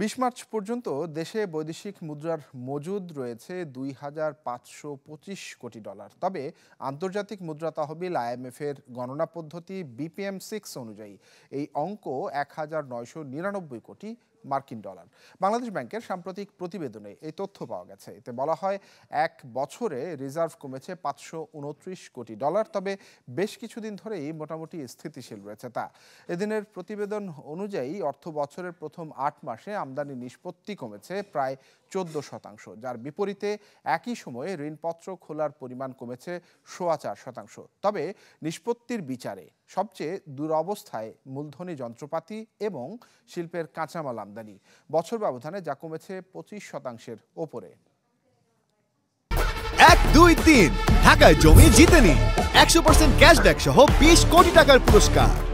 বিশ মার্চ পর্যন্ত দেশে বৈদেশিক মুদ্রার মজুদ রয়েছে দুই হাজার পাঁচশো পঁচিশ কোটি ডলার তবে আন্তর্জাতিক মুদ্রা তহবিল আইএমএফের গণনা পদ্ধতি বিপিএম সিক্স অনুযায়ী এই অঙ্ক এক হাজার নয়শো নিরানব্বই কোটি মার্কিন ডলার বাংলাদেশ ব্যাংকের সাম্প্রতিক প্রতিবেদনে এই তথ্য পাওয়া গেছে এতে বলা হয় এক বছরে রিজার্ভ কমেছে পাঁচশো উনত্রিশ কোটি ডলার তবে বেশ কিছুদিন ধরেই মোটামুটি স্থিতিশীল রয়েছে তা এদিনের প্রতিবেদন অনুযায়ী অর্থ বছরের প্রথম আট মাসে আমদানি নিষ্পত্তি কমেছে প্রায় চোদ্দ শতাংশ যার বিপরীতে একই সময়ে ঋণপত্র খোলার পরিমাণ কমেছে সোয়া চার শতাংশ তবে নিষ্পত্তির বিচারে সবচেয়ে দুরবস্থায় মূলধনী যন্ত্রপাতি এবং শিল্পের কাঁচামাল আমদানি বছর ব্যবধানে যা কমেছে পঁচিশ শতাংশের ওপরে এক দুই তিন ঢাকায় জমি জিতে নিন একশো পার্সেন্ট ক্যাশব্যাক সহ বিশ কোটি টাকার পুরস্কার